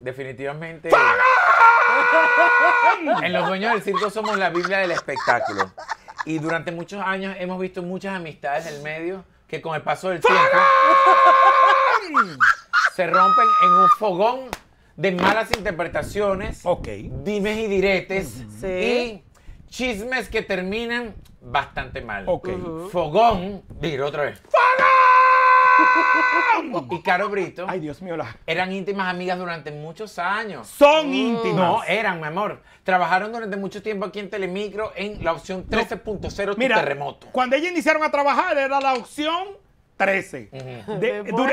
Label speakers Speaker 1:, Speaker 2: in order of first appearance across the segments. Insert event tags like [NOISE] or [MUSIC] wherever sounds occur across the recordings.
Speaker 1: Definitivamente. En los dueños del circo somos la Biblia del espectáculo. Y durante muchos años hemos visto muchas amistades del medio que con el paso del tiempo se rompen en un fogón de malas interpretaciones, dimes y diretes y chismes que terminan bastante mal. Fogón, diré otra vez y Caro Brito. Ay, Dios mío, Eran íntimas amigas durante muchos años. Son íntimas. No, eran, mi amor. Trabajaron durante mucho tiempo aquí en Telemicro en la opción 13.0 Mira, terremoto.
Speaker 2: Cuando ellas iniciaron a trabajar era la opción 13. Uh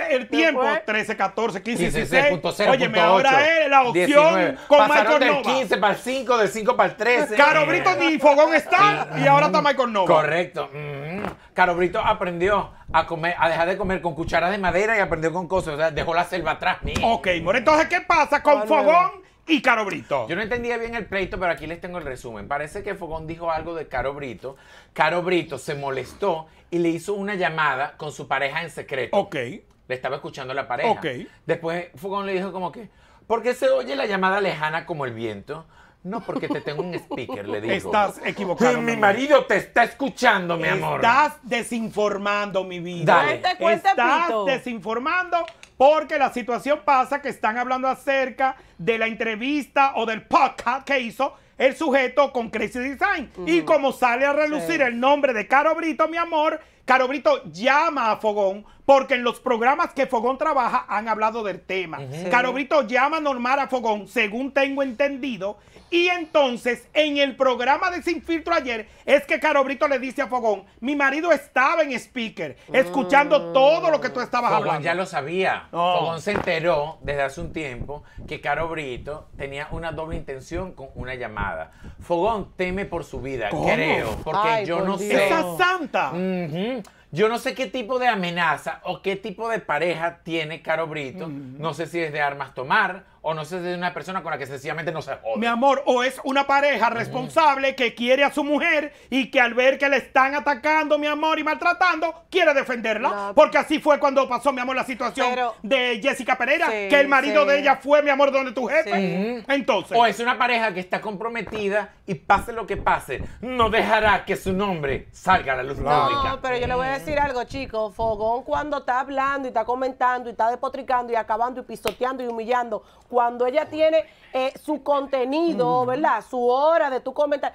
Speaker 2: el tiempo, 13, 14, 15, 16. Oye, ahora es la opción con Michael 15 para el 5, del 5 para el 13. Caro Brito ni Fogón
Speaker 1: está y ahora está Michael Nova. Correcto. Mm. Caro Brito aprendió a, a dejar de comer con cucharas de madera y aprendió con cosas. O sea, dejó la selva atrás. mí Ok, More, entonces, ¿qué
Speaker 2: pasa con Fogón?
Speaker 1: y Caro Brito. Yo no entendía bien el pleito, pero aquí les tengo el resumen. Parece que Fogón dijo algo de Caro Brito. Caro Brito se molestó y le hizo una llamada con su pareja en secreto. Ok. Le estaba escuchando la pareja. Ok. Después Fogón le dijo como que, ¿por qué se oye la llamada lejana como el viento? No, porque te tengo un speaker, le digo. Estás
Speaker 2: equivocado. Mi, mi marido te está escuchando, mi amor. Estás desinformando, mi vida. Dale. estás desinformando porque la situación pasa que están hablando acerca de la entrevista o del podcast que hizo el sujeto con Crazy Design. Y como sale a relucir el nombre de Caro Brito, mi amor, Caro Brito llama a Fogón porque en los programas que Fogón trabaja han hablado del tema. Carobrito Caro Brito llama normal a Fogón, según tengo entendido, y entonces en el programa de Sin Filtro ayer es que Caro Brito le dice a Fogón, mi marido estaba en speaker, escuchando mm. todo lo que tú estabas Fogón hablando. ya lo
Speaker 1: sabía. Fogón se enteró desde hace un tiempo que Caro Brito tenía una doble intención con una llamada. Fogón teme por su vida, creo, porque yo no sé... ¡Esa santa! Yo no sé qué tipo de amenaza o qué tipo de pareja tiene Caro Brito. No sé si es de armas tomar o no sé si es una persona con la que sencillamente no se
Speaker 2: Mi amor, o es una pareja responsable que quiere a su mujer y que al ver que le están atacando, mi amor, y maltratando, quiere defenderla. Porque así fue cuando pasó, mi amor, la situación de Jessica Pereira, que el marido de ella fue, mi amor, donde tu jefe. Entonces.
Speaker 1: O es una pareja que está comprometida y pase lo que pase, no dejará que su nombre salga a la luz pública. No,
Speaker 3: pero yo le voy a decir algo, chicos. Fogón cuando está hablando y está comentando y está despotricando y acabando y pisoteando y humillando, cuando ella tiene eh, su contenido, ¿verdad? Su hora de tu comentar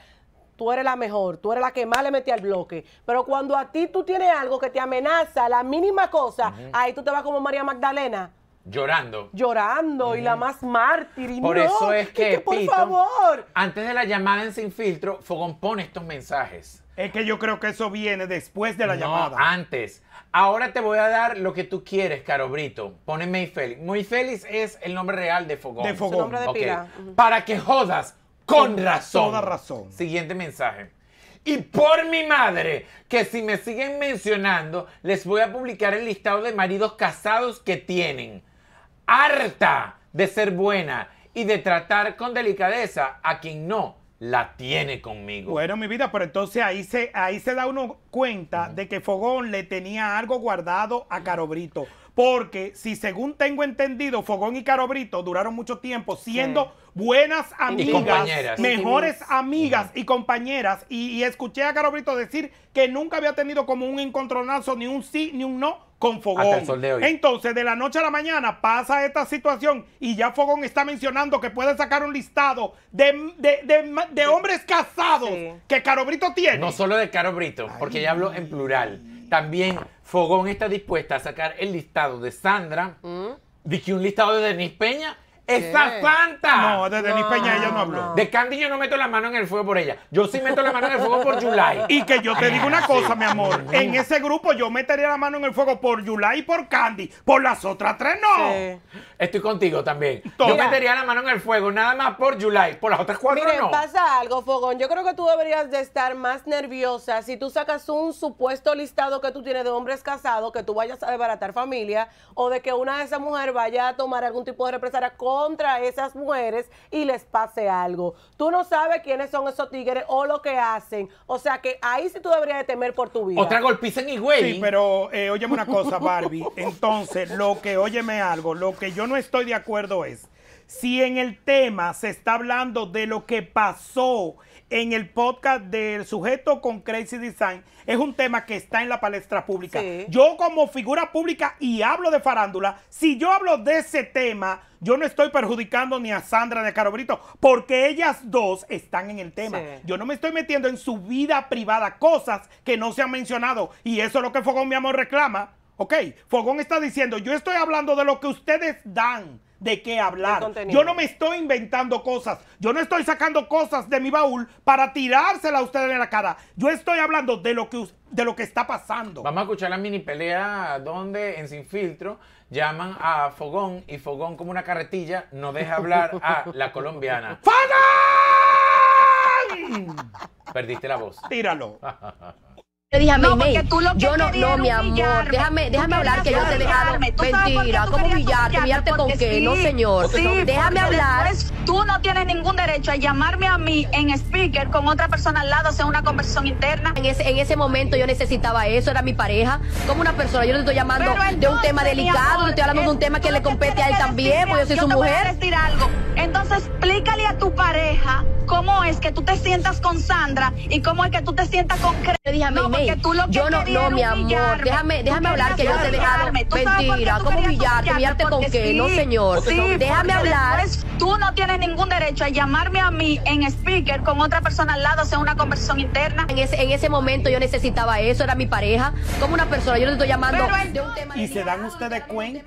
Speaker 3: tú eres la mejor, tú eres la que más le metí al bloque. Pero cuando a ti tú tienes algo que te amenaza, la mínima cosa, ahí tú te vas como María Magdalena.
Speaker 1: Llorando.
Speaker 3: Llorando y la más
Speaker 1: mártir.
Speaker 2: Y por eso es que, por
Speaker 1: favor. Antes de la llamada en Sin Filtro, Fogón pone estos mensajes. Es que yo creo que eso viene después de la llamada. Antes. Ahora te voy a dar lo que tú quieres, Caro Brito. Pone May Félix. Muy Félix es el nombre real de Fogón. De Fogón. Para que jodas con, razón. Toda razón. Siguiente mensaje. Y por mi madre, que si me siguen mencionando, les voy a publicar el listado de maridos casados que tienen. Harta de ser buena y de tratar con delicadeza a quien no la tiene conmigo. Bueno,
Speaker 2: mi vida, pero entonces ahí se, ahí se da uno cuenta de que Fogón le tenía algo guardado a Carobrito porque si según tengo entendido, Fogón y Carobrito duraron mucho tiempo siendo buenas amigas, mejores amigas y compañeras, y, escuché a Carobrito decir que nunca había tenido como un encontronazo, ni un sí, ni un no, con Fogón. Entonces, de la noche a la mañana pasa esta situación y ya Fogón está mencionando que puede sacar un listado de, hombres casados que
Speaker 1: Carobrito tiene. No solo de Carobrito, porque ya hablo en plural. También Fogón está dispuesta a sacar el listado de Sandra, que mm. un listado de Denis Peña esa santa! No, de Denis Peña ella no habló. De Candy yo no meto la mano en el fuego por ella. Yo sí meto la mano en el fuego por July. Y que yo te ah, digo una cosa, mi
Speaker 2: amor. En ese grupo yo metería la mano en el fuego por July y por Candy. Por las otras tres no.
Speaker 1: Estoy contigo también. Yo metería la mano en el fuego nada más por July. Por las otras cuatro Miren,
Speaker 3: pasa algo, Fogón. Yo creo que tú deberías de estar más nerviosa si tú sacas un supuesto listado que tú tienes de hombres casados, que tú vayas a desbaratar familia o de que una de esas mujeres vaya a tomar algún tipo de represalia contra esas mujeres y les pase algo. Tú no sabes quiénes son esos tigres o lo que hacen. O sea que ahí sí tú deberías de temer por tu vida. Otra
Speaker 2: golpiza en Higüey. Sí, pero eh, óyeme una cosa, Barbie. Entonces, lo que, óyeme algo, lo que yo no estoy de acuerdo es si en el tema se está hablando de lo que pasó en el podcast del sujeto con Crazy Design, es un tema que está en la palestra pública. Yo como figura pública y hablo de farándula, si yo hablo de ese tema, yo no estoy perjudicando ni a Sandra ni a Caro porque ellas dos están en el tema. Yo no me estoy metiendo en su vida privada, cosas que no se han mencionado. Y eso es lo que Fogón, mi amor, reclama. Ok, Fogón está diciendo, yo estoy hablando de lo que ustedes dan de qué hablar. Yo no me estoy inventando cosas. Yo no estoy sacando cosas de mi baúl para tirárselas a ustedes en la cara. Yo estoy hablando de lo que de lo que está pasando.
Speaker 1: Vamos a escuchar la mini pelea donde en Sin Filtro llaman a Fogón y Fogón como una carretilla no deja hablar a [LAUGHS] la colombiana. ¡Fogón! Perdiste la
Speaker 2: voz. Tíralo. [LAUGHS]
Speaker 3: Le dije a porque tú lo yo no, no, mi amor, déjame, déjame hablar que yo te he dejado. Mentira, ¿cómo humillarte? ¿Humillarte con qué? no, señor. déjame hablar. tú no tienes ningún derecho a llamarme a mí en speaker con otra persona al lado, sea, una conversación interna. En ese, en ese momento yo necesitaba eso, era mi pareja. Como una persona, yo le estoy llamando de un tema delicado, le estoy hablando de un tema que le compete a él también, porque yo soy su mujer. Entonces, explícale a tu pareja cómo es que tú te sientas con Sandra y cómo es que tú te sientas con... Le dije a tú lo yo no, mi amor, déjame, hablar que yo te he Mentira, ¿cómo humillarte? ¿Humillarte con qué? No, señor. déjame hablar. Tú no tienes ningún derecho a llamarme a mí en speaker con otra persona al lado, sea una conversación interna. En ese, en ese momento yo necesitaba eso, era mi pareja. Como una persona, yo no estoy llamando de un
Speaker 2: tema. ¿Y se dan ustedes cuenta?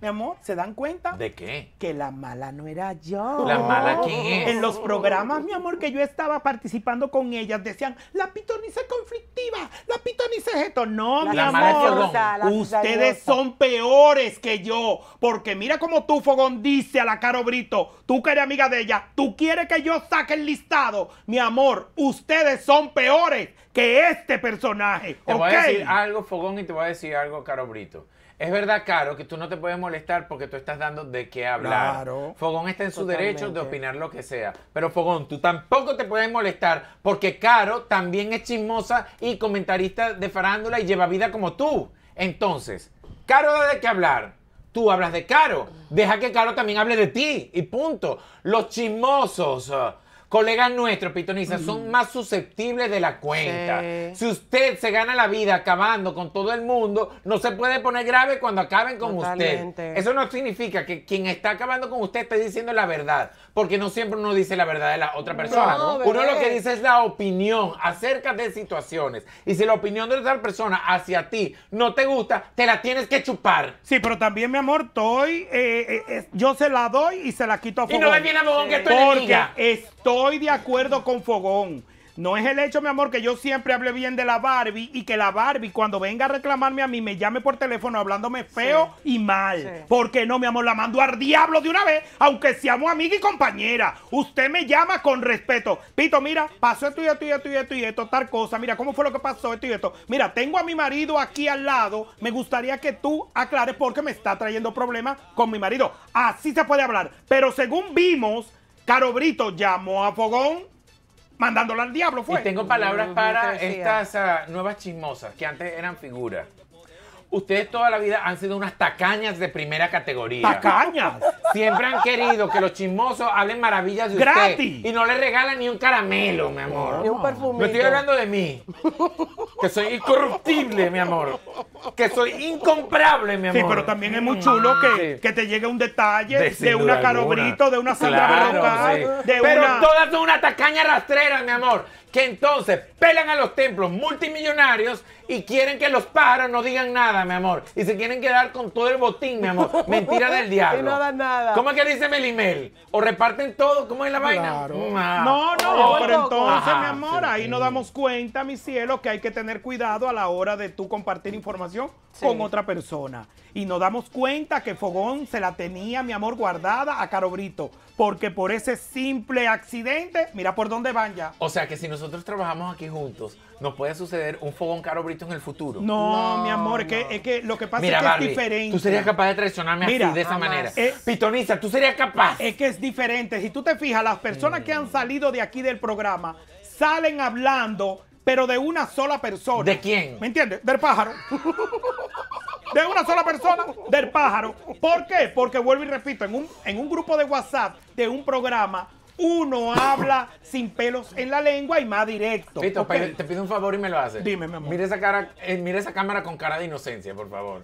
Speaker 2: mi amor, ¿se dan cuenta? ¿De qué? Que la mala no era yo. ¿La mala quién es? En los programas, mi amor, que yo estaba participando con ellas, decían, la pitonisa conflictiva, la pitonisa es No, mi amor, ustedes son peores que yo, porque mira cómo tú, Fogón, dice a la Caro Brito, tú que eres amiga de ella, tú quieres que yo saque el listado. Mi amor, ustedes son peores que este personaje. Te voy a decir
Speaker 1: algo, Fogón, y te voy a decir algo, Caro Brito. Es verdad, Caro, que tú no te puedes molestar porque tú estás dando de qué hablar. Fogón está en su derecho de opinar lo que sea. Pero Fogón, tú tampoco te puedes molestar porque Caro también es chismosa y comentarista de farándula y lleva vida como tú. Entonces, Caro da de qué hablar. Tú hablas de Caro. Deja que Caro también hable de ti. Y punto. Los chismosos colegas nuestros, pitonistas, son más susceptibles de la cuenta. Si usted se gana la vida acabando con todo el mundo, no se puede poner grave cuando acaben con usted. Eso no significa que quien está acabando con usted esté diciendo la verdad, porque no siempre uno dice la verdad de la otra persona. uno lo que dice es la opinión acerca de situaciones. Y si la opinión de otra persona hacia ti no te gusta, te la tienes
Speaker 2: que chupar. Sí, pero también, mi amor, estoy, eh, eh, yo se la doy y se la quito a fuego Y no es bien a que estoy Porque estoy estoy de acuerdo con Fogón. No es el hecho, mi amor, que yo siempre hable bien de la Barbie y que la Barbie cuando venga a reclamarme a mí me llame por teléfono hablándome feo y mal. Porque no, mi amor, la mando al diablo de una vez, aunque seamos amiga y compañera. Usted me llama con respeto. Pito, mira, pasó esto y esto y esto y esto y esto, tal cosa. Mira, ¿cómo fue lo que pasó esto y esto? Mira, tengo a mi marido aquí al lado. Me gustaría que tú aclares porque me está trayendo problemas con mi marido. Así se puede hablar. Pero según vimos Caro Brito llamó a Fogón mandándola al diablo, fue. Y tengo palabras para estas
Speaker 1: ah, nuevas chismosas que antes eran figuras. Ustedes toda la vida han sido unas tacañas de primera categoría. ¿Tacañas? Siempre han querido que los chismosos hablen maravillas de ¡Gratis! Y no le regalan ni un caramelo, mi amor. Ni un perfume. Me estoy hablando
Speaker 2: de mí. Que soy incorruptible, mi amor que soy incomparable, mi amor. Sí, pero también es muy chulo que, te llegue un detalle de, una carobrito, de una Sandra de Pero todas son una tacaña rastrera, mi amor. Que entonces
Speaker 1: pelan a los templos multimillonarios y quieren que los pájaros no digan nada, mi amor. Y se quieren quedar con todo el botín, mi amor. Mentira del [LAUGHS] diablo. Y no dan nada. ¿Cómo es que dice Melimel? ¿O reparten todo? ¿Cómo es la vaina? No, no, pero entonces, mi amor,
Speaker 2: ahí nos damos cuenta, mi cielo, que hay que tener cuidado a la hora de tú compartir información con otra persona. Y nos damos cuenta que Fogón se la tenía, mi amor, guardada a Caro Brito. Porque por ese simple accidente, mira por dónde van ya.
Speaker 1: O sea que si nosotros trabajamos aquí juntos, nos puede suceder un Fogón Caro Brito en el futuro. No, mi amor, Es, que, es, que, lo que pasa es que es diferente. Tú serías capaz de traicionarme así de esa manera. Eh, Pitoniza, tú serías capaz. Es
Speaker 2: que es diferente. Si tú te fijas, las personas que han mm. salido de aquí del programa salen hablando pero de una sola persona. ¿De quién? ¿Me entiendes? Del pájaro. de una sola persona, del pájaro. ¿Por qué? Porque vuelvo y repito, en un, en un grupo de WhatsApp de un programa, uno habla sin pelos en la lengua y más directo. Fito, te
Speaker 1: pido un favor y me lo haces. Dime, mi amor. Mira esa, cara, eh, esa cámara con cara de inocencia, por favor.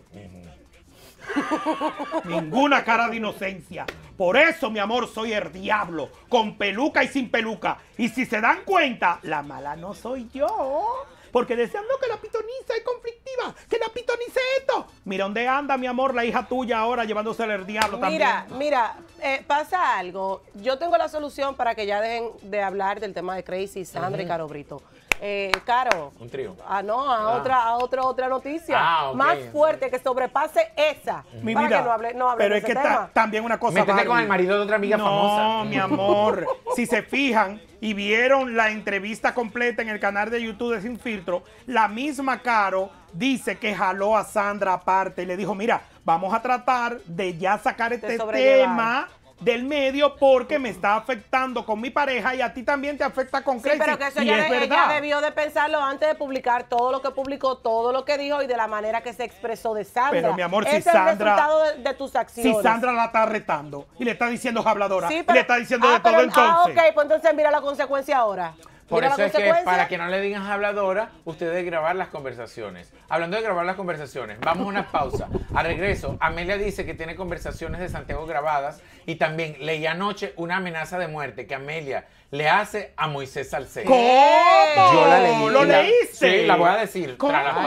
Speaker 2: [LAUGHS] Ninguna cara de inocencia. Por eso, mi amor, soy el diablo, con peluca y sin peluca. Y si se dan cuenta, la mala no soy yo. Porque deseando que la pitoniza es conflictiva, que la pitonice esto. Mira dónde anda, mi amor, la hija tuya ahora llevándose el diablo mira, también.
Speaker 3: Mira, mira, eh, pasa algo. Yo tengo la solución para que ya dejen de hablar del tema de Crazy, Sandra y Caro Brito. Eh, Caro. Un trío. Ah, no, a ah. otra, a otra, otra noticia. Ah, Más fuerte, que sobrepase esa. Mi para no no
Speaker 2: pero es que también una cosa. Métete con el marido de otra amiga famosa. No, mi amor. si se fijan y vieron la entrevista completa en el canal de YouTube de Sin Filtro, la misma Caro dice que jaló a Sandra aparte y le dijo, mira, vamos a tratar de ya sacar este tema del medio porque me está afectando con mi pareja y a ti también te afecta con Sí, pero que eso ya, es ella debió
Speaker 3: de pensarlo antes de publicar todo lo que publicó, todo lo que dijo y de la manera que se expresó de Sandra. Pero mi amor, si es Sandra... el resultado de, tus acciones. Si Sandra
Speaker 2: la está retando y le está diciendo habladora y le está diciendo de ah, todo entonces. Ah,
Speaker 3: ok, pues entonces mira la consecuencia ahora.
Speaker 2: Por eso es que para que no le
Speaker 1: digas habladora, ustedes grabar las conversaciones. Hablando de grabar las conversaciones, vamos a una pausa. Al regreso, Amelia dice que tiene conversaciones de Santiago grabadas y también leí anoche una amenaza de muerte que Amelia le hace a Moisés Salcedo. ¿Cómo? Yo la leí. ¿Lo Sí, la voy a decir.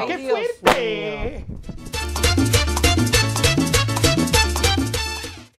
Speaker 1: ¡Qué
Speaker 2: fuerte!